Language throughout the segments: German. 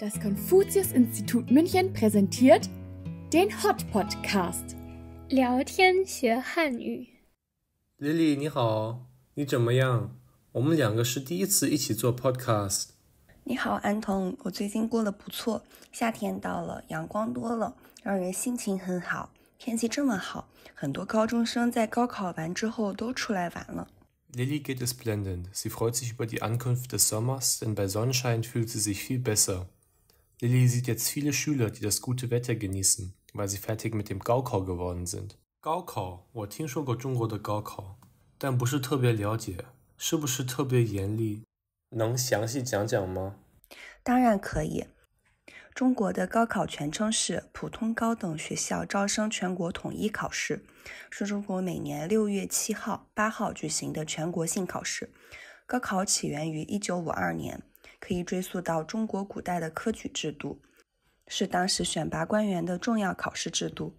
Das Konfuzius-Institut München präsentiert den Hot Podcast. 聊天学汉语。Lily，你好，你怎么样？我们两个是第一次一起做 podcast。你好，安童，我最近过得不错。夏天到了，阳光多了，让人心情很好。天气这么好，很多高中生在高考完之后都出来玩了。Lilly geht es blendend. Sie freut sich über die Ankunft des Sommers, denn bei Sonnenschein fühlt sie sich viel besser. Deli sieht jetzt viele Schüler, die das gute Wetter genießen, weil sie fertig mit dem Gaokao geworden sind。高考，我听说过中国的高考，但不是特别了解，是不是特别严厉？能详细讲讲吗？当然可以。中国的高考全称是普通高等学校招生全国统一考试，是中国每年六月七号、八号举行的全国性考试。高考起源于一九五二年。可以追溯到中国古代的科举制度，是当时选拔官员的重要考试制度。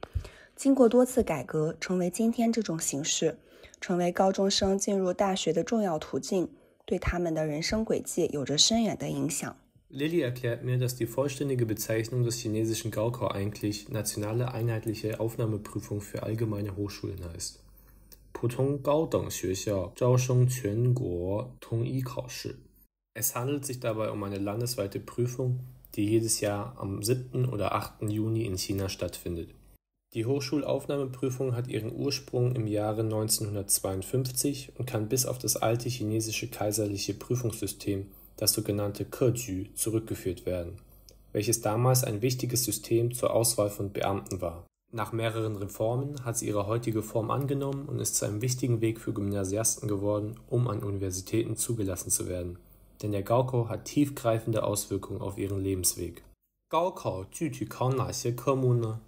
经过多次改革，成为今天这种形式，成为高中生进入大学的重要途径，对他们的人生轨迹有着深远的影响。Lily erklärte mir, dass die vollständige Bezeichnung des chinesischen Gaokao eigentlich nationale einheitliche Aufnahmeprüfung für allgemeine Hochschulen heißt. 普通高等学校招生全国统一考试。Es handelt sich dabei um eine landesweite Prüfung, die jedes Jahr am 7. oder 8. Juni in China stattfindet. Die Hochschulaufnahmeprüfung hat ihren Ursprung im Jahre 1952 und kann bis auf das alte chinesische kaiserliche Prüfungssystem, das sogenannte Keju, zurückgeführt werden, welches damals ein wichtiges System zur Auswahl von Beamten war. Nach mehreren Reformen hat sie ihre heutige Form angenommen und ist zu einem wichtigen Weg für Gymnasiasten geworden, um an Universitäten zugelassen zu werden. 因 o 高考有深远的 n 响。高考具体考哪些科目呢？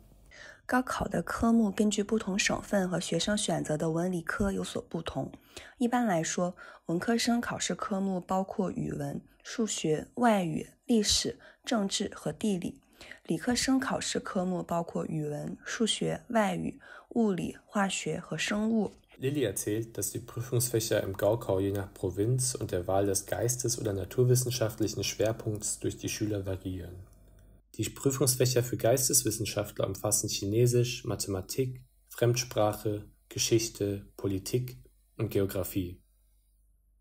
高考的科目根据不同省份和学生选择的文理科有所不同。一般来说，文科生考试科目包括语文、数学、外语、历史、政治和地理；理科生考试科目包括语文、数学、外语、物理、化学和生物。Lilly erzählt, dass die Prüfungsfächer im Gaukau je nach Provinz und der Wahl des Geistes- oder naturwissenschaftlichen Schwerpunkts durch die Schüler variieren. Die Prüfungsfächer für Geisteswissenschaftler umfassen Chinesisch, Mathematik, Fremdsprache, Geschichte, Politik und Geografie.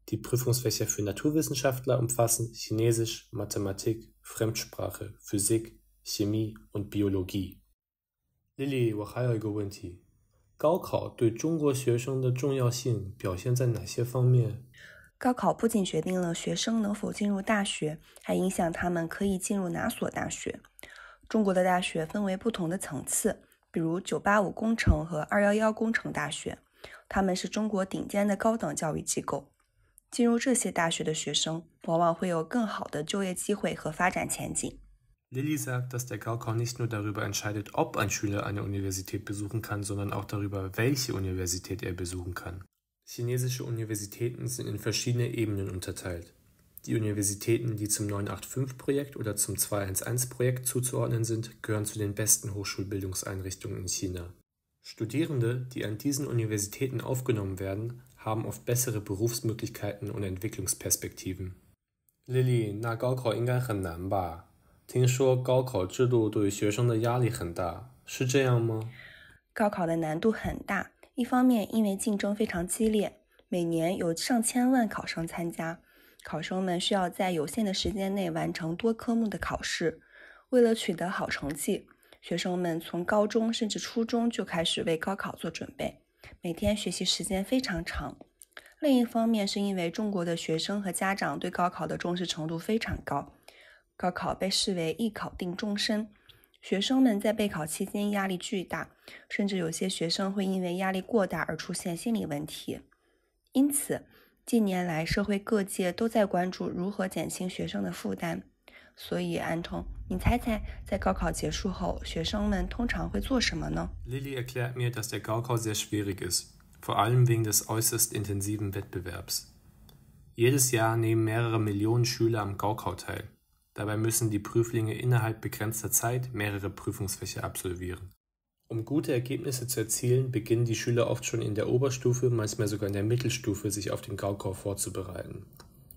Die Prüfungsfächer für Naturwissenschaftler umfassen Chinesisch, Mathematik, Fremdsprache, Physik, Chemie und Biologie. Lilly Wachayogowinti 高考对中国学生的重要性表现在哪些方面？高考不仅决定了学生能否进入大学，还影响他们可以进入哪所大学。中国的大学分为不同的层次，比如 “985 工程”和 “211 工程”大学，他们是中国顶尖的高等教育机构。进入这些大学的学生，往往会有更好的就业机会和发展前景。Lilly sagt, dass der Gaukau nicht nur darüber entscheidet, ob ein Schüler eine Universität besuchen kann, sondern auch darüber, welche Universität er besuchen kann. Chinesische Universitäten sind in verschiedene Ebenen unterteilt. Die Universitäten, die zum 985-Projekt oder zum 211-Projekt zuzuordnen sind, gehören zu den besten Hochschulbildungseinrichtungen in China. Studierende, die an diesen Universitäten aufgenommen werden, haben oft bessere Berufsmöglichkeiten und Entwicklungsperspektiven. Lilly, na Gaokao 应该很难吧?听说高考制度对学生的压力很大，是这样吗？高考的难度很大，一方面因为竞争非常激烈，每年有上千万考生参加，考生们需要在有限的时间内完成多科目的考试。为了取得好成绩，学生们从高中甚至初中就开始为高考做准备，每天学习时间非常长。另一方面是因为中国的学生和家长对高考的重视程度非常高。高考被视为一考定终身，学生们在备考期间压力巨大，甚至有些学生会因为压力过大而出现心理问题。因此，近年来社会各界都在关注如何减轻学生的负担。所以，安童，你猜猜，在高考结束后，学生们通常会做什么呢？Lilly erklärt mir, dass der Gaokao sehr schwierig ist, vor allem wegen des äußerst intensiven Wettbewerbs. Jedes Jahr nehmen mehrere Millionen Schüler am Gaokao teil. Dabei müssen die Prüflinge innerhalb begrenzter Zeit mehrere Prüfungsfächer absolvieren. Um gute Ergebnisse zu erzielen, beginnen die Schüler oft schon in der Oberstufe, manchmal sogar in der Mittelstufe, sich auf den Gaokao vorzubereiten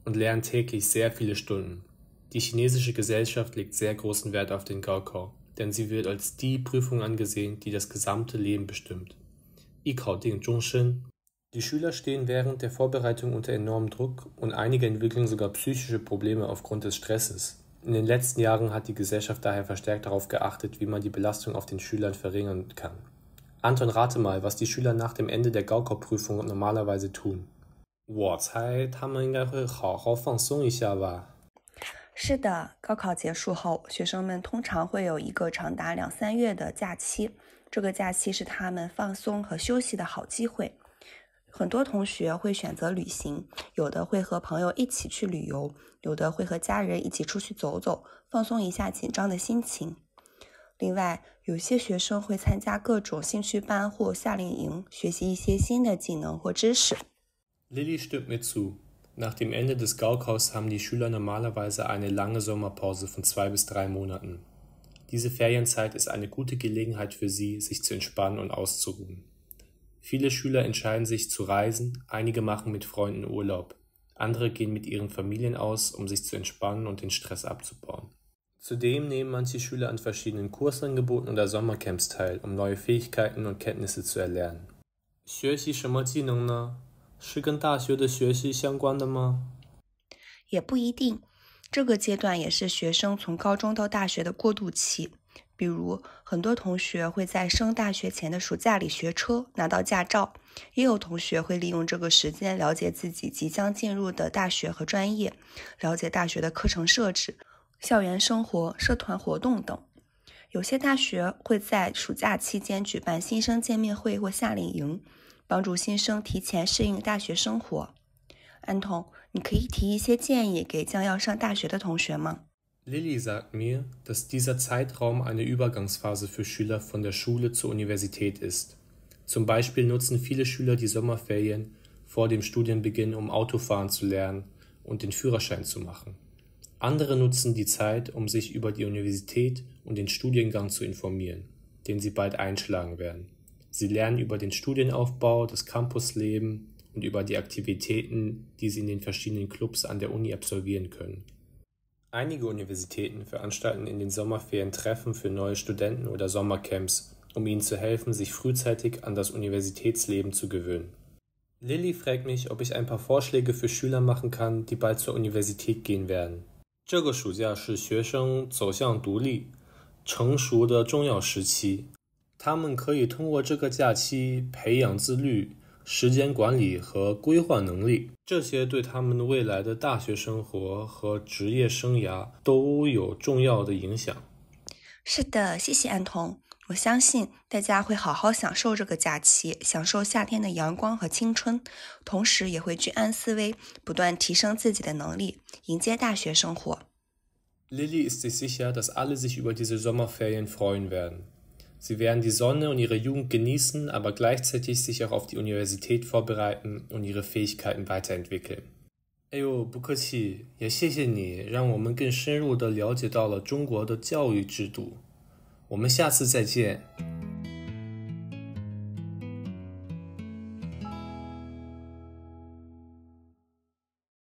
und lernen täglich sehr viele Stunden. Die chinesische Gesellschaft legt sehr großen Wert auf den Gaokao, denn sie wird als die Prüfung angesehen, die das gesamte Leben bestimmt. Die Schüler stehen während der Vorbereitung unter enormem Druck und einige entwickeln sogar psychische Probleme aufgrund des Stresses. In den letzten Jahren hat die Gesellschaft daher verstärkt darauf geachtet, wie man die Belastung auf den Schülern verringern kann. Anton, rate mal, was die Schüler nach dem Ende der Gaukop-Prüfung normalerweise tun. 我猜他们应该会好好放松一下吧。是的，高考结束后，学生们通常会有一个长达两三月的假期。这个假期是他们放松和休息的好机会。很多同学会选择旅行，有的会和朋友一起去旅游，有的会和家人一起出去走走，放松一下紧张的心情。另外，有些学生会参加各种兴趣班或夏令营，学习一些新的技能或知识。Lilly stimmt mir zu. Nach dem Ende des Gaukaus haben die Schüler normalerweise eine lange Sommerpause von zwei bis drei Monaten. Diese Ferienzeit ist eine gute Gelegenheit für sie, sich zu entspannen und auszuruhen. Viele Schüler entscheiden sich zu reisen, einige machen mit Freunden Urlaub, andere gehen mit ihren Familien aus, um sich zu entspannen und den Stress abzubauen. Zudem nehmen manche Schüler an verschiedenen Kursangeboten oder Sommercamps teil, um neue Fähigkeiten und Kenntnisse zu erlernen. 学习什么技能呢？是跟大学的学习相关的吗？也不一定，这个阶段也是学生从高中到大学的过渡期。比如，很多同学会在升大学前的暑假里学车，拿到驾照；也有同学会利用这个时间了解自己即将进入的大学和专业，了解大学的课程设置、校园生活、社团活动等。有些大学会在暑假期间举办新生见面会或夏令营，帮助新生提前适应大学生活。安童，你可以提一些建议给将要上大学的同学吗？Lilly sagt mir, dass dieser Zeitraum eine Übergangsphase für Schüler von der Schule zur Universität ist. Zum Beispiel nutzen viele Schüler die Sommerferien vor dem Studienbeginn, um Autofahren zu lernen und den Führerschein zu machen. Andere nutzen die Zeit, um sich über die Universität und den Studiengang zu informieren, den sie bald einschlagen werden. Sie lernen über den Studienaufbau, das Campusleben und über die Aktivitäten, die sie in den verschiedenen Clubs an der Uni absolvieren können. Einige Universitäten veranstalten in den Sommerferien Treffen für neue Studenten oder Sommercamps, um ihnen zu helfen, sich frühzeitig an das Universitätsleben zu gewöhnen. Lilly fragt mich, ob ich ein paar Vorschläge für Schüler machen kann, die bald zur Universität gehen werden. 这个暑假是学生走向独立、成熟的重要时期，他们可以通过这个假期培养自律，时间管理和规划能力，这些对他们未来的大学生活和职业生涯都有重要的影响。是的，谢谢安童。我相信大家会好好享受这个假期，享受夏天的阳光和青春，同时也会居安思危，不断提升自己的能力，迎接大学生活。Lilly ist sich sicher, dass alle sich über diese Sommerferien freuen werden. Sie werden die Sonne und ihre Jugend genießen, aber gleichzeitig sich auch auf die Universität vorbereiten und ihre Fähigkeiten weiterentwickeln. 哎呦，不客气，也谢谢你，让我们更深入的了解到了中国的教育制度。我们下次再见。